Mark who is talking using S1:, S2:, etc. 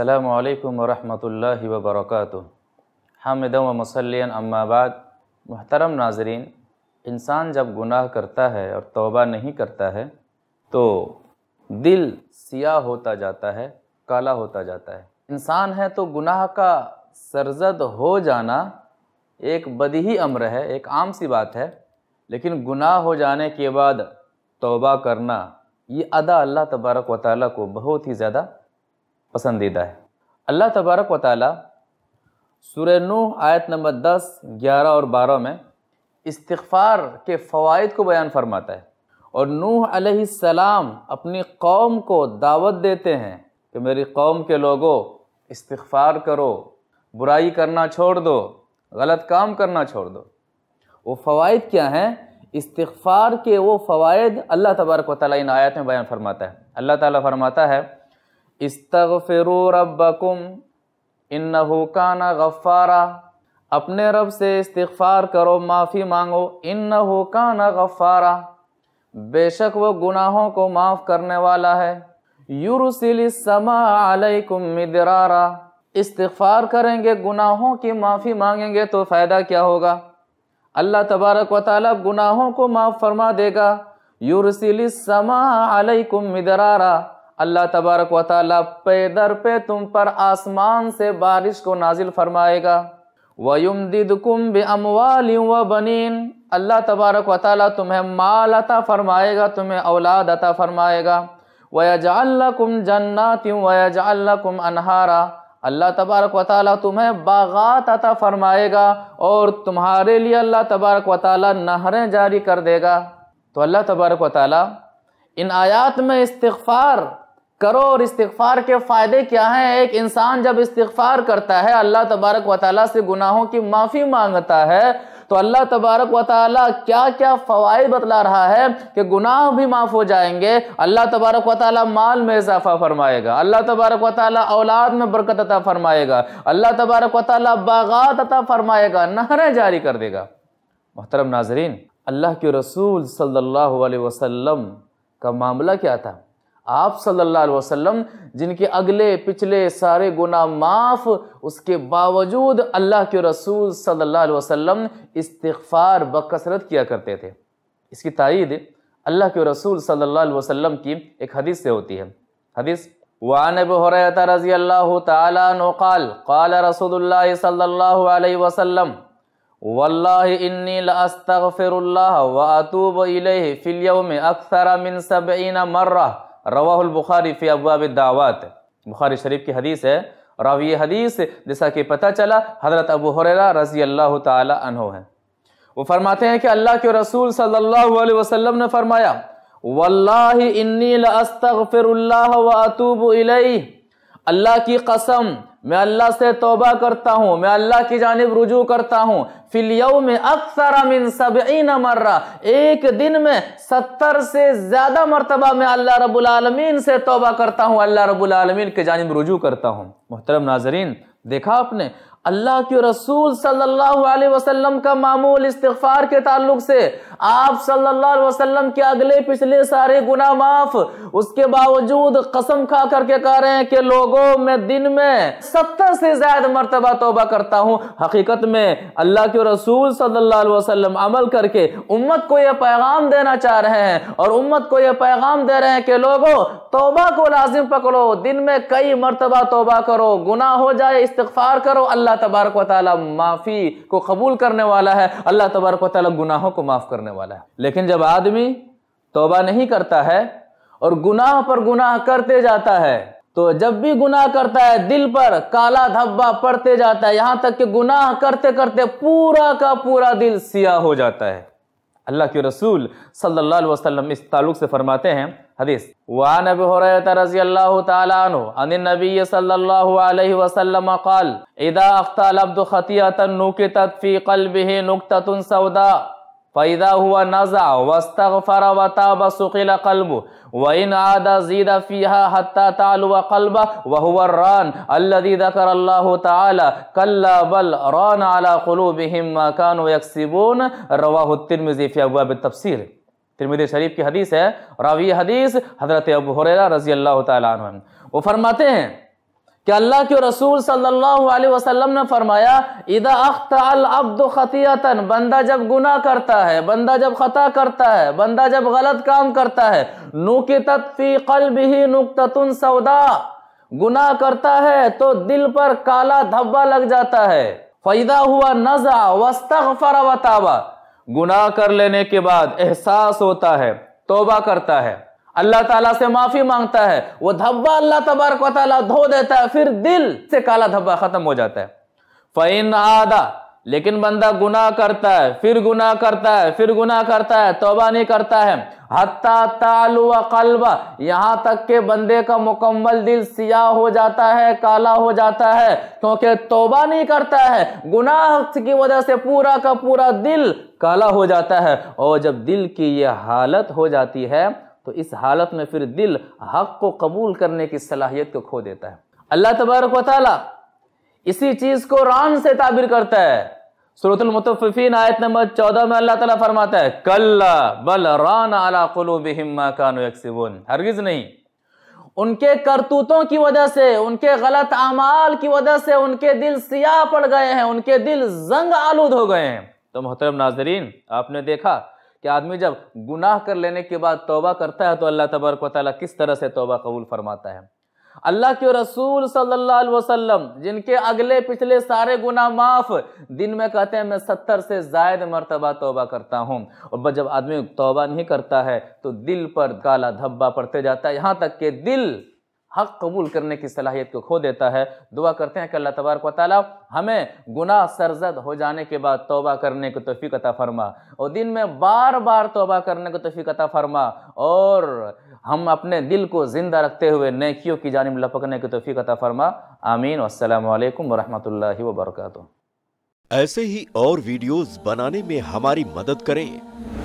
S1: السلام علیکم ورحمۃ اللہ وبرکاتہ حامد و مسلین اما بعد محترم ناظرین انسان جب گناہ کرتا ہے اور توبہ نہیں کرتا ہے تو دل سیاہ ہوتا جاتا ہے کالا ہوتا جاتا ہے انسان ہے تو گناہ کا سرزد ہو جانا ایک بدہی عمر ہے ایک عام سی بات ہے لیکن گناہ ہو جانے کے بعد توبہ کرنا یہ ادا اللہ تبارک و تعالیٰ کو بہت ہی زیادہ پسندیدہ ہے اللہ تبارک و تعالیٰ سورہ نوح آیت نمبر دس گیارہ اور بارہ میں استغفار کے فوائد کو بیان فرماتا ہے اور نوح علیہ السلام اپنی قوم کو دعوت دیتے ہیں کہ میری قوم کے لوگوں استغفار کرو برائی کرنا چھوڑ دو غلط کام کرنا چھوڑ دو وہ فوائد کیا ہیں استغفار کے وہ فوائد اللہ تبارک و تعالیٰ ان آیت میں بیان فرماتا ہے اللہ تعالیٰ فرماتا ہے استغفرو ربکم انہو کانا غفارا اپنے رب سے استغفار کرو معافی مانگو انہو کانا غفارا بے شک وہ گناہوں کو معاف کرنے والا ہے یرسل السماء علیکم مدرارا استغفار کریں گے گناہوں کی معافی مانگیں گے تو فائدہ کیا ہوگا اللہ تبارک و تعالیٰ گناہوں کو معاف فرما دے گا یرسل السماء علیکم مدرارا اللہ تبارک و تعالیٰ پیدر پہ تم پر آسمان سے بارش کو نازل فرمائے گا وَيُمْدِدْكُمْ بِأَمْوَالٍ وَبَنِينَ اللہ تبارک و تعالیٰ تمہیں مال عطا فرمائے گا تمہیں اولاد عطا فرمائے گا وَيَجْعَلْ لَكُمْ جَنَّاتٍ وَيَجْعَلْ لَكُمْ أَنْهَارًا اللہ تبارک و تعالیٰ تمہیں باغات عطا فرمائے گا اور تمہارے لیے اللہ تبارک و تعالیٰ نہریں جاری کر دے گا تو اللہ تبارک و تعالیٰ ان آیات میں استغفار کرو اور استغفار کے فائدے کیا ہیں ایک انسان جب استغفار کرتا ہے اللہ تبارک و تعالیٰ سے گناہوں کی معافی مانگتا ہے تو اللہ تبارک و تعالیٰ کیا کیا فوائد بتلا رہا ہے کہ گناہ بھی معاف ہو جائیں گے اللہ تبارک و تعالیٰ مال میں اضافہ فرمائے گا اللہ تبارک و تعالیٰ اولاد میں برکت عطا فرمائے گا اللہ تبارک و تعالیٰ باغات عطا فرمائے گا نہریں جاری کر دے گا محترم ناظرین اللہ کے رسول صلی اللہ علیہ وسلم کا معاملہ کیا تھا آپ صلی اللہ علیہ وسلم جن کے اگلے پچھلے سارے گناہ معاف اس کے باوجود اللہ کے رسول صلی اللہ علیہ وسلم استغفار بکثرت کیا کرتے تھے اس کی تائید اللہ کے رسول صلی اللہ علیہ وسلم کی ایک حدیث سے ہوتی ہے حدیث وعن ابو حریت رضی اللہ تعالیٰ رسول اللہ صلی اللہ علیہ وسلم واللہ انی اللہ واتوب الیہ فی الیوم اکثر من سبعین مرہ روا فی ابواب الدعوات بخاری شریف کی حدیث ہے راوی حدیث جیسا کہ پتہ چلا حضرت ابو حریرہ رضی اللہ تعالی عنہ ہے وہ فرماتے ہیں کہ اللہ کے رسول صلی اللہ علیہ وسلم نے فرمایا واللہ انی اللہ اللہ کی قسم میں اللہ سے توبہ کرتا ہوں میں اللہ کی جانب رجوع کرتا ہوں فلیو میں اکثر مرہ ایک دن میں ستر سے زیادہ مرتبہ میں اللہ رب العالمین سے توبہ کرتا ہوں اللہ رب العالمین کی جانب رجوع کرتا ہوں محترم ناظرین دیکھا آپ نے اللہ کے رسول صلی اللہ علیہ وسلم کا معمول استغفار کے تعلق سے آپ صلی اللہ علیہ وسلم کے اگلے پچھلے سارے گناہ معاف اس کے باوجود قسم کھا کر کے کہہ رہے ہیں کہ لوگوں میں دن میں ستر سے زائد مرتبہ توبہ کرتا ہوں حقیقت میں اللہ کے رسول صلی اللہ علیہ وسلم عمل کر کے امت کو یہ پیغام دینا چاہ رہے ہیں اور امت کو یہ پیغام دے رہے ہیں کہ لوگوں توبہ کو لازم پکڑو دن میں کئی مرتبہ توبہ کرو گناہ ہو جائے استغفار کرو اللہ اللہ تبارک و تعالی معافی کو قبول کرنے والا ہے اللہ تبارک و تعالی گناہوں کو معاف کرنے والا ہے لیکن جب آدمی توبہ نہیں کرتا ہے اور گناہ پر گناہ کرتے جاتا ہے تو جب بھی گناہ کرتا ہے دل پر کالا دھبا پڑتے جاتا ہے یہاں تک کہ گناہ کرتے کرتے پورا کا پورا دل سیاہ ہو جاتا ہے اللہ کے رسول صلی اللہ علیہ وسلم اس تعلق سے فرماتے ہیں حدیث وعن ابی حریت رضی اللہ تعالیٰ عنہ عن النبی صلی اللہ علیہ وسلم قال اذا اختال عبد خطیعتا نوکتت فی قلبه نکتت سودا فَإِذَا هُوَ نَزَعْ وَاسْتَغْفَرَ وَتَابَ سُقِلَ قَلْبُ وَإِنْ عَادَ زِيدَ فِيهَا حَتَّى تَعْلُوَ قَلْبَ وَهُوَ الرَّانَ الَّذِي ذَكَرَ اللَّهُ تَعَالَى كَلَّا بَلْ رَانَ عَلَى قُلُوبِهِمْ مَا كَانُوا يَكْسِبُونَ رواہ الترمزی فی ابواب التفسیر ترمزی شریف کی حدیث ہے راوی حدیث حضرت ابو حریرہ رضی اللہ تعالی عنہ وہ فرماتے ہیں کہ اللہ کے رسول صلی اللہ علیہ وسلم نے فرمایا اذا العبد بندہ جب گناہ کرتا ہے بندہ جب خطا کرتا ہے بندہ جب غلط کام کرتا ہے فی سودا گناہ کرتا ہے تو دل پر کالا دھبا لگ جاتا ہے فیدا ہوا نزا واستغفر وتابا گناہ کر لینے کے بعد احساس ہوتا ہے توبہ کرتا ہے اللہ تعالیٰ سے معافی مانگتا ہے وہ دھبا اللہ تبارک و تعالیٰ دھو دیتا ہے پھر دل سے کالا دھبا ختم ہو جاتا ہے لیکن بندہ گناہ کرتا ہے پھر گناہ کرتا ہے پھر گناہ کرتا ہے توبہ نہیں کرتا ہے قلبہ یہاں تک کہ بندے کا مکمل دل سیاہ ہو جاتا ہے کالا ہو جاتا ہے کیونکہ توبہ نہیں کرتا ہے گناہ کی وجہ سے پورا کا پورا دل کالا ہو جاتا ہے اور جب دل کی یہ حالت ہو جاتی ہے تو اس حالت میں پھر دل حق کو قبول کرنے کی صلاحیت کو کھو دیتا ہے اللہ تبارک و تعالی اسی چیز کو ران سے تعبیر کرتا ہے صورت المتففین آیت نمبر چودہ میں اللہ تعالیٰ فرماتا ہے کل بل ران علی قلوبہم ما کانو یکسبون ہرگز نہیں ان کے کرتوتوں کی وجہ سے ان کے غلط اعمال کی وجہ سے ان کے دل سیاہ پڑ گئے ہیں ان کے دل زنگ آلود ہو گئے ہیں تو محترم ناظرین آپ نے دیکھا کہ آدمی جب گناہ کر لینے کے بعد توبہ کرتا ہے تو اللہ تبارک و تعالیٰ کس طرح سے توبہ قبول فرماتا ہے اللہ کے رسول صلی اللہ علیہ وسلم جن کے اگلے پچھلے سارے گناہ معاف دن میں کہتے ہیں میں ستر سے زائد مرتبہ توبہ کرتا ہوں اور جب آدمی توبہ نہیں کرتا ہے تو دل پر کالا دھبا پڑتے جاتا ہے یہاں تک کہ دل حق قبول کرنے کی صلاحیت کو کھو دیتا ہے دعا کرتے ہیں کہ اللہ تبارک و تعالی ہمیں گناہ سرزد ہو جانے کے بعد توبہ کرنے کو توفیق عطا فرما اور دن میں بار بار توبہ کرنے کو توفیق عطا فرما اور ہم اپنے دل کو زندہ رکھتے ہوئے نیکیوں کی جانب لپکنے کو توفیق عطا فرما آمین والسلام علیکم ورحمۃ اللہ وبرکاتہ ایسے ہی اور ویڈیوز بنانے میں ہماری مدد کریں